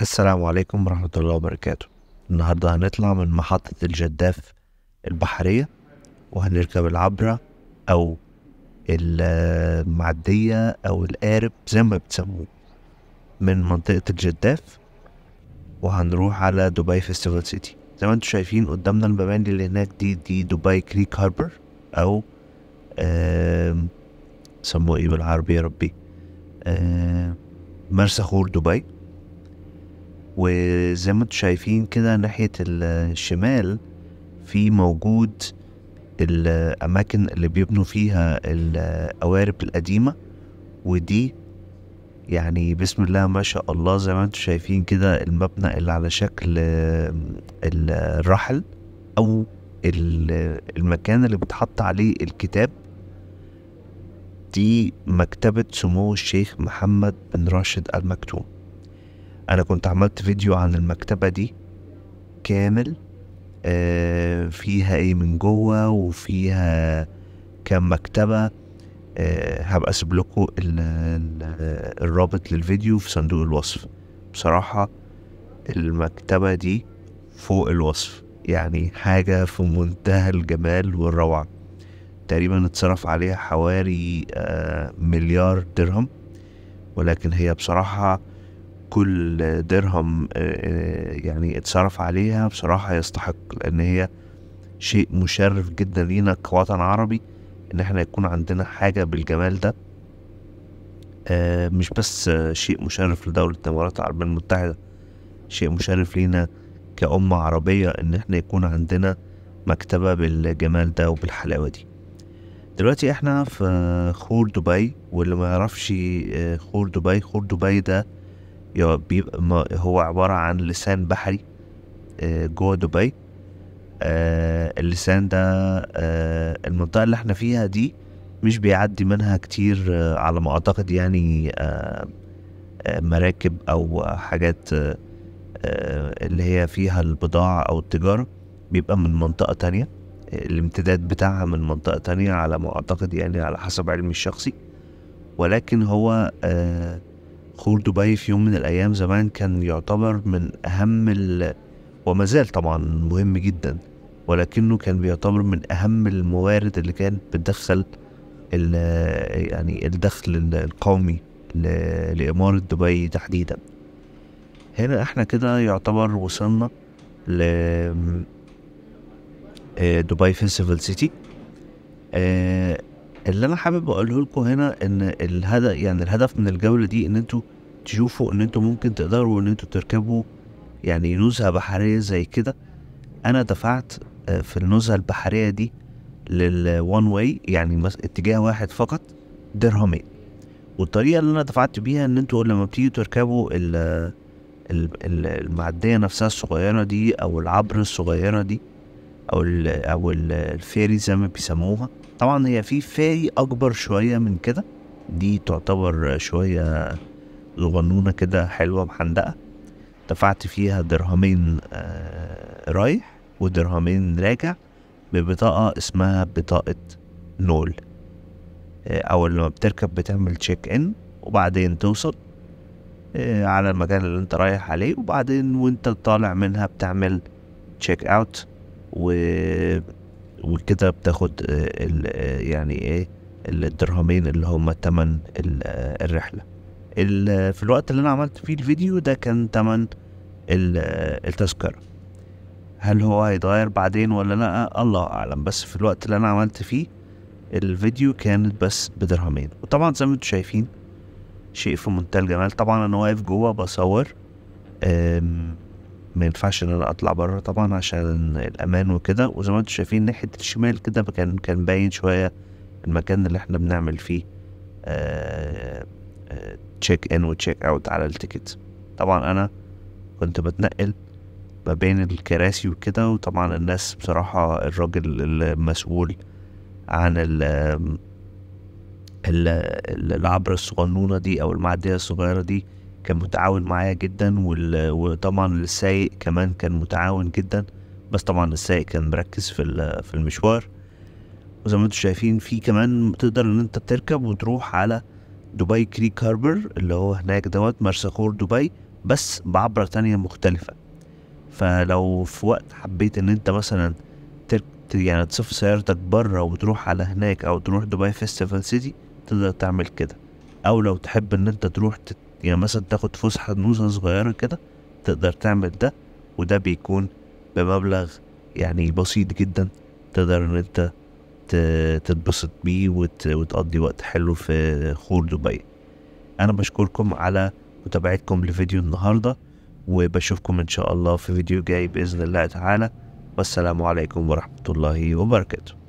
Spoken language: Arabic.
السلام عليكم ورحمة الله وبركاته النهاردة هنطلع من محطة الجداف البحرية وهنركب العبرة أو المعدية أو القارب زي ما بتسموه من منطقة الجداف وهنروح على دبي فيستيفال سيتي زي ما انتم شايفين قدامنا المباني اللي هناك دي دي دبي كريك هاربر أو سموه ايه بالعربي يا ربي آه مرسى خور دبي وزي ما انتم شايفين كده ناحية الشمال في موجود الأماكن اللي بيبنوا فيها القوارب القديمة ودي يعني بسم الله ما شاء الله زي ما انتم شايفين كده المبنى اللي على شكل الرحل أو المكان اللي بتحط عليه الكتاب دي مكتبة سمو الشيخ محمد بن راشد المكتوم أنا كنت عملت فيديو عن المكتبة دي كامل آه فيها ايه من جوه وفيها كام مكتبة آه هبقى اسيب لكم الرابط للفيديو في صندوق الوصف بصراحة المكتبة دي فوق الوصف يعني حاجة في منتهى الجمال والروعة تقريبا اتصرف عليها حوالي آه، مليار درهم ولكن هي بصراحة كل درهم آه، آه، يعني اتصرف عليها بصراحة يستحق لأن هي شيء مشرف جدا لينا كوطن عربي إن احنا يكون عندنا حاجة بالجمال ده مش بس شيء مشرف لدولة الإمارات العربية المتحدة شيء مشرف لينا كأمة عربية إن احنا يكون عندنا مكتبة بالجمال ده وبالحلاوة دي دلوقتي احنا في خور دبي واللي ما يعرفش آه، خور دبي خور دبي ده بيبقى هو عبارة عن لسان بحري آه، جوه دبي آه، اللسان ده المنطقة اللي احنا فيها دي مش بيعدي منها كتير على ما اعتقد يعني مراكب او حاجات اللي هي فيها البضاعة او التجارة بيبقى من منطقة تانية الامتداد بتاعها من منطقة تانية على ما أعتقد يعني على حسب علمي الشخصي ولكن هو آه، خور دبي في يوم من الأيام زمان كان يعتبر من أهم وما زال طبعا مهم جدا ولكنه كان بيعتبر من أهم الموارد اللي كانت بتدخل يعني الدخل القومي لإمارة دبي تحديدا هنا احنا كده يعتبر وصلنا ل آه، دبي فيستيفال سيتي آه، اللي انا حابب اقوله لكم هنا ان الهدف يعني الهدف من الجوله دي ان انتوا تشوفوا ان انتوا ممكن تقدروا ان انتوا تركبوا يعني نزهه بحريه زي كده انا دفعت آه، في النزهه البحريه دي للوان واي يعني اتجاه واحد فقط درهمين والطريقه اللي انا دفعت بيها ان انتوا لما بتيجوا تركبوا المعديه نفسها الصغيره دي او العبر الصغيره دي او الـ او الـ الفيري زي ما بيسموها طبعا هي في فاي اكبر شويه من كده دي تعتبر شويه صغنونه كده حلوه محندقه دفعت فيها درهمين آه رايح ودرهمين راجع ببطاقه اسمها بطاقه نول آه اول لما بتركب بتعمل تشيك ان وبعدين توصل آه، على المكان اللي انت رايح عليه وبعدين وانت طالع منها بتعمل تشيك اوت و وكده بتاخد آه، ال آه، يعني ايه الدرهمين اللي هما تمن آه، الرحله في الوقت اللي انا عملت فيه الفيديو ده كان تمن التذكره هل هو هيتغير بعدين ولا لا الله اعلم بس في الوقت اللي انا عملت فيه الفيديو كانت بس بدرهمين وطبعا زي ما انتم شايفين شيء في منتهى الجمال طبعا انا واقف جوه بصور ما ينفعش ان انا اطلع بره طبعا عشان الامان وكده وزي ما انتم شايفين ناحيه الشمال كده كان كان باين شويه المكان اللي احنا بنعمل فيه تشيك ان وتشيك اوت على التيكت طبعا انا كنت بتنقل ما بين الكراسي وكده وطبعا الناس بصراحة الراجل المسؤول عن ال العبر الصغنونة دي أو المعدية الصغيرة دي كان متعاون معايا جدا وطبعا السايق كمان كان متعاون جدا بس طبعا السايق كان مركز في في المشوار وزي ما انتم شايفين في كمان تقدر ان انت تركب وتروح على دبي كريك هاربر اللي هو هناك دوت مرسخور دبي بس بعبرة تانية مختلفة فلو في وقت حبيت ان انت مثلا يعني تصف سيارتك بره وتروح على هناك او تروح دبي فيستيفال سيتي تقدر تعمل كده او لو تحب ان انت تروح تت يعني مثلا تاخد فسحة نوزة صغيرة كده تقدر تعمل ده وده بيكون بمبلغ يعني بسيط جدا تقدر ان انت تتبسط بيه وت... وتقضي وقت حلو في خور دبي انا بشكركم على متابعتكم لفيديو النهارده وبشوفكم ان شاء الله في فيديو جاي باذن الله تعالى والسلام عليكم ورحمه الله وبركاته